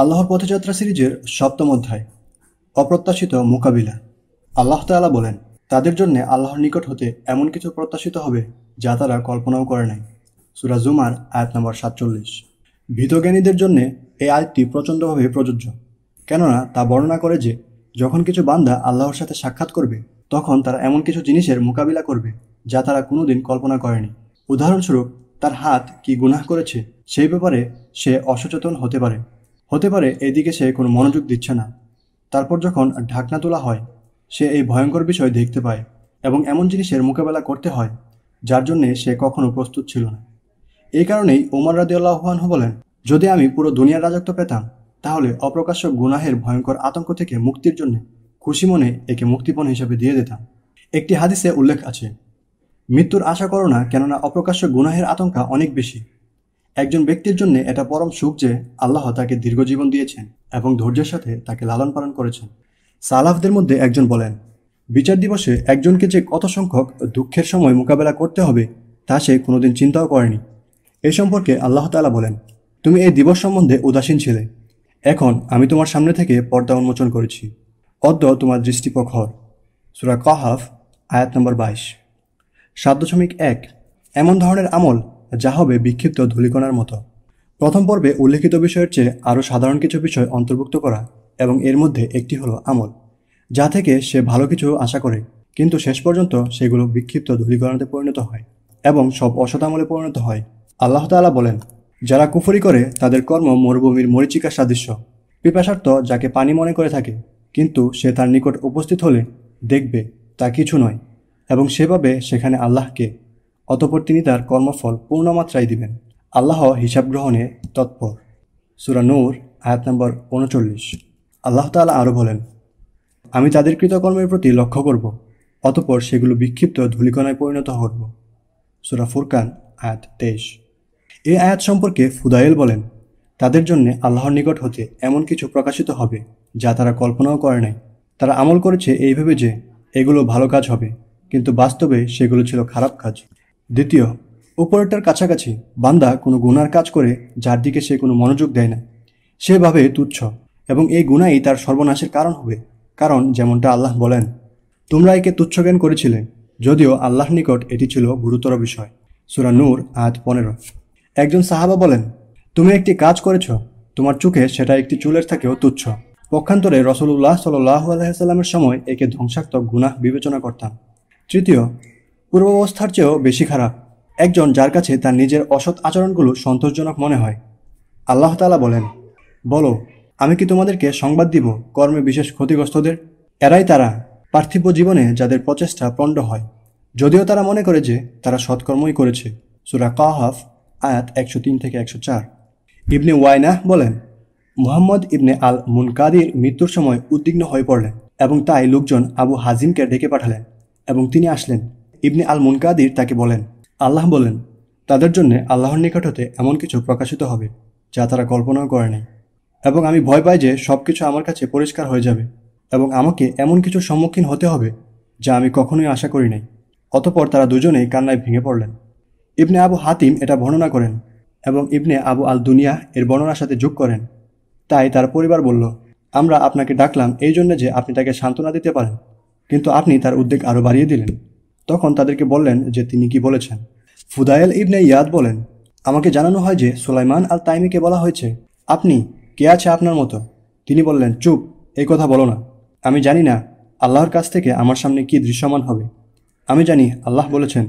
আল্লাহর পথযাত্রা সিরিজের সপ্তম অধ্যায় অপ্রত্যাশিত মোকাবিলা আল্লাহ তালা বলেন তাদের জন্য আল্লাহর নিকট হতে এমন কিছু প্রত্যাশিত হবে যা তারা কল্পনাও করে নাই জুমার আয়াত নম্বর সাতচল্লিশ ভীতজ্ঞানীদের জন্য এই আয়াতটি প্রচণ্ডভাবে প্রযোজ্য কেননা তা বর্ণনা করে যে যখন কিছু বান্দা আল্লাহর সাথে সাক্ষাৎ করবে তখন তারা এমন কিছু জিনিসের মোকাবিলা করবে যা তারা কোনোদিন কল্পনা করেনি উদাহরণস্বরূপ তার হাত কি গুনাহ করেছে সেই ব্যাপারে সে অসচেতন হতে পারে হতে পারে এদিকে সে কোনো মনোযোগ দিচ্ছে না তারপর যখন ঢাকনা তোলা হয় সে এই ভয়ঙ্কর বিষয় দেখতে পায় এবং এমন জিনিসের মোকাবেলা করতে হয় যার জন্যে সে কখনো প্রস্তুত ছিল না এই কারণেই ওমর রাদিউল্লাহানহু বলেন যদি আমি পুরো দুনিয়ার রাজত্ব পেতাম তাহলে অপ্রকাশ্য গুনাহের ভয়ঙ্কর আতঙ্ক থেকে মুক্তির জন্য খুশি মনে একে মুক্তিপণ হিসেবে দিয়ে দিতাম একটি হাদিসে উল্লেখ আছে মৃত্যুর আশা করো না কেননা অপ্রকাশ্য গুনাহের আতঙ্কা অনেক বেশি একজন ব্যক্তির জন্য এটা পরম সুখ যে আল্লাহ তাকে দীর্ঘজীবন দিয়েছেন এবং ধৈর্যের সাথে তাকে লালন পালন করেছেন সালাফদের মধ্যে একজন বলেন বিচার দিবসে একজনকে যে কত সংখ্যক দুঃখের সময় মোকাবেলা করতে হবে তা সে কোনোদিন চিন্তাও করেনি এ সম্পর্কে আল্লাহ তালা বলেন তুমি এই দিবস সম্বন্ধে উদাসীন ছিলে এখন আমি তোমার সামনে থেকে পর্দা উন্মোচন করেছি অদ্য তোমার দৃষ্টিপক্ষর সুরা কাহাফ আয়াত নম্বর বাইশ সাত দশমিক এক এমন ধরনের আমল যা হবে বিক্ষিপ্ত ধূলিকণার মতো প্রথম পর্বে উল্লেখিত বিষয়ের চেয়ে আরও সাধারণ কিছু বিষয় অন্তর্ভুক্ত করা এবং এর মধ্যে একটি হলো আমল যা থেকে সে ভালো কিছু আশা করে কিন্তু শেষ পর্যন্ত সেগুলো বিক্ষিপ্ত ধূলিকণাতে পরিণত হয় এবং সব অসতামলে পরিণত হয় আল্লাহ তালা বলেন যারা কুফরি করে তাদের কর্ম মরুভূমির মরিচিকার সাদৃশ্য পিপাসার্থ যাকে পানি মনে করে থাকে কিন্তু সে তার নিকট উপস্থিত হলে দেখবে তা কিছু নয় এবং সেভাবে সেখানে আল্লাহকে অতপর তিনি তার কর্মফল পূর্ণমাত্রায় দিবেন আল্লাহ হিসাব গ্রহণে তৎপর সুরা নূর আয়াত নম্বর উনচল্লিশ আল্লাহ তালা আরও বলেন আমি তাদের কৃতকর্মের প্রতি লক্ষ্য করব অতপর সেগুলো বিক্ষিপ্ত ধূলিকণায় পরিণত করব সুরা ফুরকান আয়াত তেইশ এই আয়াত সম্পর্কে ফুদায়েল বলেন তাদের জন্য আল্লাহর নিকট হতে এমন কিছু প্রকাশিত হবে যা তারা কল্পনাও করে নাই তারা আমল করেছে এইভাবে যে এগুলো ভালো কাজ হবে কিন্তু বাস্তবে সেগুলো ছিল খারাপ কাজ দ্বিতীয় ওপরেরটার কাছাকাছি বান্দা কোনো গুনার কাজ করে যার দিকে সে কোনো মনোযোগ দেয় না সেভাবে তুচ্ছ এবং এই গুণাই তার সর্বনাশের কারণ হবে কারণ যেমনটা আল্লাহ বলেন তোমরা একে তুচ্ছ জ্ঞান করেছিলে যদিও আল্লাহর নিকট এটি ছিল গুরুতর বিষয় সুরা নূর আয়াত পনেরো একজন সাহাবা বলেন তুমি একটি কাজ করেছ তোমার চোখে সেটা একটি চুলের থেকেও তুচ্ছ পক্ষান্তরে রসুল্লাহ সাল্লাহ আলাইসাল্লামের সময় একে ধ্বংসাত্মক গুনাহ বিবেচনা করতাম তৃতীয় পূর্বাবস্থার চেয়েও বেশি খারাপ একজন যার কাছে তার নিজের অসৎ আচরণগুলো সন্তোষজনক মনে হয় আল্লাহ আল্লাহতালা বলেন বলো আমি কি তোমাদেরকে সংবাদ দিব কর্মে বিশেষ ক্ষতিগ্রস্তদের এরাই তারা পার্থিব জীবনে যাদের প্রচেষ্টা পণ্ড হয় যদিও তারা মনে করে যে তারা সৎকর্মই করেছে সুরা কাহাফ আয়াত একশো তিন থেকে একশো চার ইবনে ওয়াইনাহ বলেন মুহাম্মদ ইবনে আল মুনকাদির মৃত্যুর সময় উদ্বিগ্ন হয়ে পড়লেন এবং তাই লোকজন আবু হাজিমকে ডেকে পাঠালেন এবং তিনি আসলেন ইবনে আল মুনকাদির তাকে বলেন আল্লাহ বলেন তাদের জন্য আল্লাহর নিকট হতে এমন কিছু প্রকাশিত হবে যা তারা কল্পনাও করে নাই এবং আমি ভয় পাই যে সব কিছু আমার কাছে পরিষ্কার হয়ে যাবে এবং আমাকে এমন কিছু সম্মুখীন হতে হবে যা আমি কখনোই আশা করি নাই অতপর তারা দুজনেই কান্নায় ভেঙে পড়লেন ইবনে আবু হাতিম এটা বর্ণনা করেন এবং ইবনে আবু আল দুনিয়া এর বর্ণনার সাথে যোগ করেন তাই তার পরিবার বলল আমরা আপনাকে ডাকলাম এই জন্য যে আপনি তাকে সান্ত্বনা দিতে পারেন কিন্তু আপনি তার উদ্বেগ আরও বাড়িয়ে দিলেন তখন তাদেরকে বললেন যে তিনি কি বলেছেন ফুদায়েল ইবনে ইয়াদ বলেন আমাকে জানানো হয় যে সুলাইমান আল তাইমিকে বলা হয়েছে আপনি কে আছে আপনার মতো তিনি বললেন চুপ এই কথা বলো না আমি জানি না আল্লাহর কাছ থেকে আমার সামনে কি দৃশ্যমান হবে আমি জানি আল্লাহ বলেছেন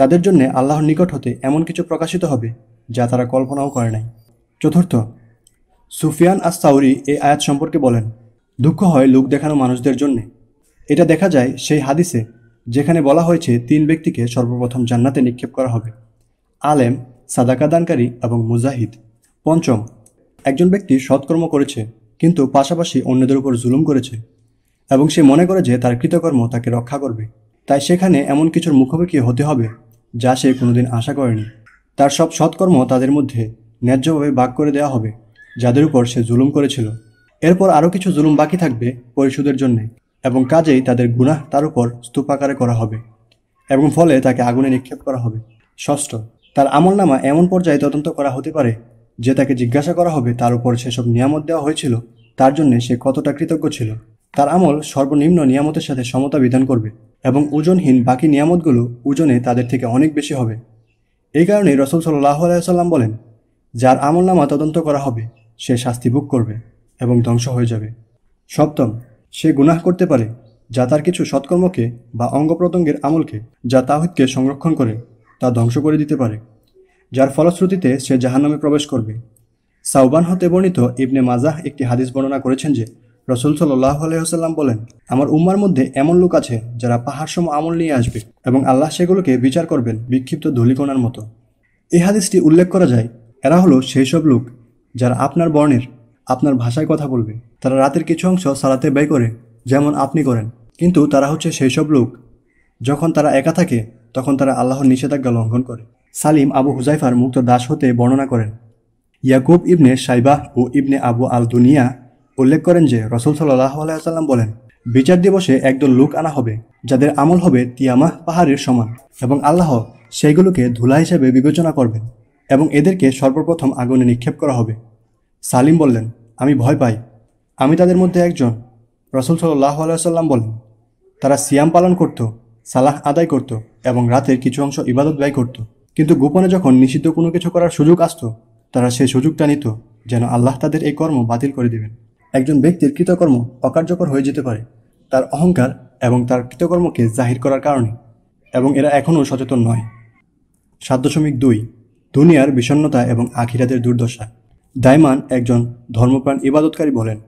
তাদের জন্য আল্লাহর নিকট হতে এমন কিছু প্রকাশিত হবে যা তারা কল্পনাও করে নাই চতুর্থ সুফিয়ান আস্তাউরি এই আয়াত সম্পর্কে বলেন দুঃখ হয় লোক দেখানো মানুষদের জন্যে এটা দেখা যায় সেই হাদিসে যেখানে বলা হয়েছে তিন ব্যক্তিকে সর্বপ্রথম জান্নাতে নিক্ষেপ করা হবে আলেম সাদাকাদানকারী এবং মুজাহিদ পঞ্চম একজন ব্যক্তি সৎকর্ম করেছে কিন্তু পাশাপাশি অন্যদের উপর জুলুম করেছে এবং সে মনে করে যে তার কৃতকর্ম তাকে রক্ষা করবে তাই সেখানে এমন কিছুর মুখোমুখি হতে হবে যা সে কোনোদিন আশা করেনি তার সব সৎকর্ম তাদের মধ্যে ন্যায্যভাবে বাক করে দেওয়া হবে যাদের উপর সে জুলুম করেছিল এরপর আরও কিছু জুলুম বাকি থাকবে পরিশোধের জন্যে এবং কাজেই তাদের গুনাহ তার উপর স্তূপাকারে করা হবে এবং ফলে তাকে আগুনে নিক্ষেপ করা হবে ষষ্ঠ তার আমল নামা এমন পর্যায়ে তদন্ত করা হতে পারে যে তাকে জিজ্ঞাসা করা হবে তার উপর সেসব নিয়ামত দেওয়া হয়েছিল তার জন্যে সে কতটা কৃতজ্ঞ ছিল তার আমল সর্বনিম্ন নিয়ামতের সাথে সমতা বিধান করবে এবং ওজনহীন বাকি নিয়ামতগুলো ওজনে তাদের থেকে অনেক বেশি হবে এই কারণে রসুল সাল্লাহ আলাইসাল্লাম বলেন যার আমল নামা তদন্ত করা হবে সে শাস্তি ভোগ করবে এবং ধ্বংস হয়ে যাবে সপ্তম সে গুনাহ করতে পারে যা তার কিছু সৎকর্মকে বা অঙ্গ প্রত্যঙ্গের আমলকে যা তাহিদকে সংরক্ষণ করে তা ধ্বংস করে দিতে পারে যার ফলশ্রুতিতে সে জাহান্নামে প্রবেশ করবে সাউবান হতে বর্ণিত ইবনে মাজাহ একটি হাদিস বর্ণনা করেছেন যে রসুল সাল্লাহ আলহিহাল্লাম বলেন আমার উম্মার মধ্যে এমন লোক আছে যারা পাহাড়সম আমল নিয়ে আসবে এবং আল্লাহ সেগুলোকে বিচার করবেন বিক্ষিপ্ত ধুলিকোনার মতো এই হাদিসটি উল্লেখ করা যায় এরা হলো সেই সব লোক যারা আপনার বর্ণের আপনার ভাষায় কথা বলবে তারা রাতের কিছু অংশ সালাতে ব্যয় করে যেমন আপনি করেন কিন্তু তারা হচ্ছে সেই সব লোক যখন তারা একা থাকে তখন তারা আল্লাহর নিষেধাজ্ঞা লঙ্ঘন করে সালিম আবু হুজাইফার মুক্ত দাস হতে বর্ণনা করেন ইয়াকুব ইবনে সাইবাহ ও ইবনে আবু আল দুনিয়া উল্লেখ করেন যে রসুল সাল্লাহ আলাইসাল্লাম বলেন বিচার দিবসে একদল লোক আনা হবে যাদের আমল হবে তিয়ামাহ পাহাড়ের সমান এবং আল্লাহ সেইগুলোকে ধুলা হিসেবে বিবেচনা করবেন এবং এদেরকে সর্বপ্রথম আগুনে নিক্ষেপ করা হবে সালিম বললেন আমি ভয় পাই আমি তাদের মধ্যে একজন রসুল সাল্লাহ আলাইসাল্লাম বলেন তারা সিয়াম পালন করত সালাহ আদায় করত এবং রাতের কিছু অংশ ইবাদত ব্যয় করত কিন্তু গোপনে যখন নিষিদ্ধ কোনো কিছু করার সুযোগ আসত তারা সেই সুযোগটা নিত যেন আল্লাহ তাদের এই কর্ম বাতিল করে দেবেন একজন ব্যক্তির কৃতকর্ম অকার্যকর হয়ে যেতে পারে তার অহংকার এবং তার কৃতকর্মকে জাহির করার কারণে এবং এরা এখনও সচেতন নয় সাত দশমিক দুই দুনিয়ার বিষণ্নতা এবং আখিরাদের দুর্দশা দায়মান একজন ধর্মপ্রাণ ইবাদতকারী বলেন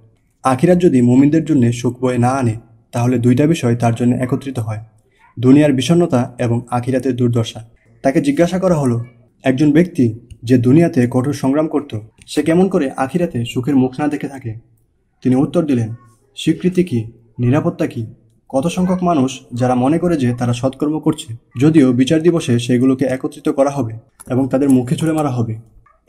আখিরাত যদি মুমিনদের জন্য সুখ বয়ে না আনে তাহলে দুইটা বিষয় তার জন্য একত্রিত হয় দুনিয়ার বিষণ্নতা এবং আখিরাতের দুর্দশা তাকে জিজ্ঞাসা করা হলো একজন ব্যক্তি যে দুনিয়াতে কঠোর সংগ্রাম করত সে কেমন করে আখিরাতে সুখের মুখ না দেখে থাকে তিনি উত্তর দিলেন স্বীকৃতি কী নিরাপত্তা কী কত সংখ্যক মানুষ যারা মনে করে যে তারা সৎকর্ম করছে যদিও বিচার দিবসে সেগুলোকে একত্রিত করা হবে এবং তাদের মুখে ছুড়ে মারা হবে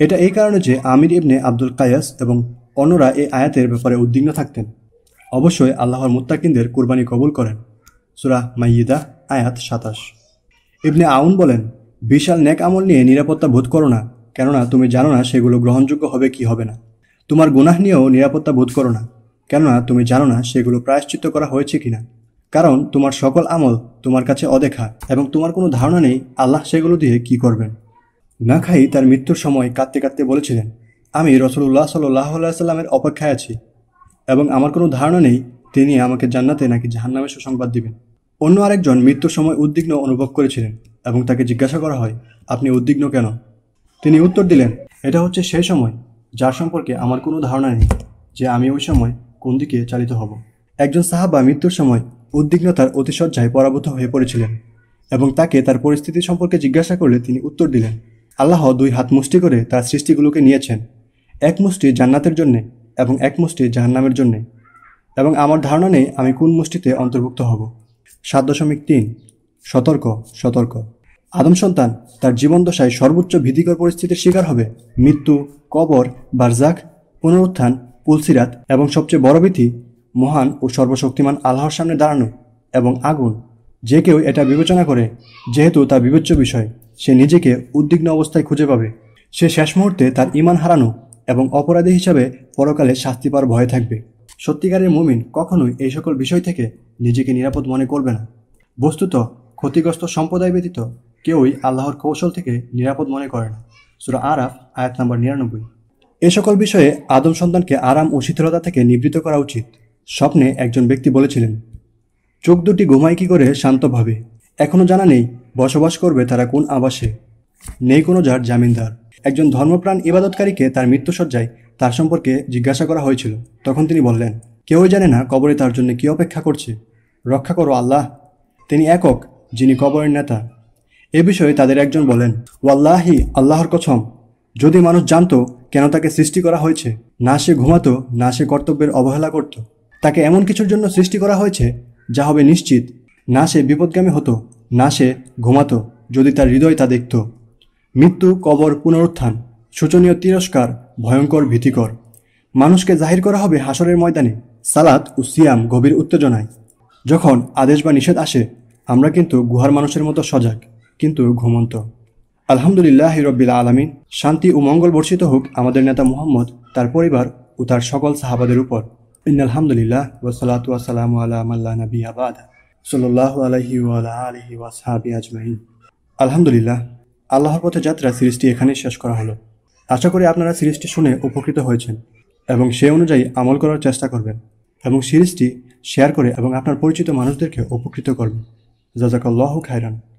এটা এই কারণে যে আমির ইবনে আব্দুল কায়াস এবং অন্যরা এই আয়াতের ব্যাপারে উদ্বিগ্ন থাকতেন অবশ্যই আল্লাহর মুত্তাকিনদের কুরবানি কবুল করেন সুরাহ মাইয়িদা আয়াত সাতাশ ইবনে আউন বলেন বিশাল ন্যাক আমল নিয়ে নিরাপত্তা বোধ করো না কেননা তুমি জানো না সেগুলো গ্রহণযোগ্য হবে কি হবে না তোমার গুনাহ নিয়েও নিরাপত্তা বোধ করো না কেননা তুমি জানো না সেগুলো প্রায়শ্চিত্ত করা হয়েছে কিনা কারণ তোমার সকল আমল তোমার কাছে অদেখা এবং তোমার কোনো ধারণা নেই আল্লাহ সেগুলো দিয়ে কি করবেন নাখাই তার মৃত্যুর সময় কাঁদতে কাঁদতে বলেছিলেন আমি রসুল্লাহ সাল্লাহ সাল্লামের অপেক্ষায় আছি এবং আমার কোনো ধারণা নেই তিনি আমাকে জান্নাতে নাকি জাহান্নামে সুসংবাদ দিবেন অন্য আরেকজন মৃত্যুর সময় উদ্বিগ্ন অনুভব করেছিলেন এবং তাকে জিজ্ঞাসা করা হয় আপনি উদ্বিগ্ন কেন তিনি উত্তর দিলেন এটা হচ্ছে সেই সময় যার সম্পর্কে আমার কোনো ধারণা নেই যে আমি ওই সময় কোন দিকে চালিত হব একজন সাহাবা মৃত্যুর সময় উদ্বিগ্নতার অতিশয্যায় পরাভূত হয়ে পড়েছিলেন এবং তাকে তার পরিস্থিতি সম্পর্কে জিজ্ঞাসা করলে তিনি উত্তর দিলেন আল্লাহ দুই হাত মুষ্টি করে তার সৃষ্টিগুলোকে নিয়েছেন এক মুষ্টি জান্নাতের জন্যে এবং এক মুষ্টি জাহান্নামের জন্যে এবং আমার ধারণা নেই আমি কোন মুষ্টিতে অন্তর্ভুক্ত হব সাত দশমিক তিন সতর্ক সতর্ক আদম সন্তান তার জীবনদশায় সর্বোচ্চ ভীতিকর পরিস্থিতির শিকার হবে মৃত্যু কবর বারজাক পুনরুত্থান পুলসিরাত এবং সবচেয়ে বড় ভীতি মহান ও সর্বশক্তিমান আল্লাহর সামনে দাঁড়ানো এবং আগুন যে কেউ এটা বিবেচনা করে যেহেতু তা বিবেচ্য বিষয় সে নিজেকে উদ্বিগ্ন অবস্থায় খুঁজে পাবে সে শেষ মুহূর্তে তার ইমান হারানো এবং অপরাধী হিসাবে পরকালে শাস্তি পাওয়ার ভয় থাকবে সত্যিকারের মুমিন কখনোই এই সকল বিষয় থেকে নিজেকে নিরাপদ মনে করবে না বস্তুত ক্ষতিগ্রস্ত সম্প্রদায় ব্যতীত কেউই আল্লাহর কৌশল থেকে নিরাপদ মনে করে না সুরা আরাফ আয়াত নম্বর নিরানব্বই এ সকল বিষয়ে আদম সন্তানকে আরাম ও শিথিলতা থেকে নিবৃত করা উচিত স্বপ্নে একজন ব্যক্তি বলেছিলেন চোখ দুটি ঘুমায় কী করে শান্তভাবে এখনও জানা নেই বসবাস করবে তারা কোন আবাসে নেই কোনো যার জামিনদার একজন ধর্মপ্রাণ ইবাদতকারীকে তার মৃত্যুসজ্জায় তার সম্পর্কে জিজ্ঞাসা করা হয়েছিল তখন তিনি বললেন কেউই জানে না কবরে তার জন্য কী অপেক্ষা করছে রক্ষা করো আল্লাহ তিনি একক যিনি কবরের নেতা এ বিষয়ে তাদের একজন বলেন ওয়াল্লাহি আল্লাহর কছম যদি মানুষ জানত কেন তাকে সৃষ্টি করা হয়েছে না সে ঘুমাতো না সে কর্তব্যের অবহেলা করত তাকে এমন কিছুর জন্য সৃষ্টি করা হয়েছে যা হবে নিশ্চিত না সে বিপদগামী হতো না সে ঘুমাতো যদি তার হৃদয় তা দেখত মৃত্যু কবর পুনরুত্থান শোচনীয় তিরস্কার ভয়ঙ্কর ভীতিকর মানুষকে জাহির করা হবে হাসরের ময়দানে সালাত ও সিয়াম গভীর উত্তেজনায় যখন আদেশ বা নিষেধ আসে আমরা কিন্তু গুহার মানুষের মতো সজাগ কিন্তু ঘুমন্ত আলহামদুলিল্লাহ হিরব্বিল আলমিন শান্তি ও মঙ্গল বর্ষিত হোক আমাদের নেতা মুহাম্মদ তার পরিবার ও তার সকল সাহাবাদের উপর ইন আলহামদুলিল্লাহ ওসালাত ওয়াসালাম আল্লাহ নবী আবাদ সোল্লাহ আলহি আলহি ওয়াসাহাবি আজমাইন আলহামদুলিল্লাহ আল্লাহর পথে যাত্রা সিরিজটি এখানে শেষ করা হলো আশা করি আপনারা সিরিজটি শুনে উপকৃত হয়েছেন এবং সে অনুযায়ী আমল করার চেষ্টা করবেন এবং সিরিজটি শেয়ার করে এবং আপনার পরিচিত মানুষদেরকে উপকৃত করবেন জাজাকাল্লাহ খায়রান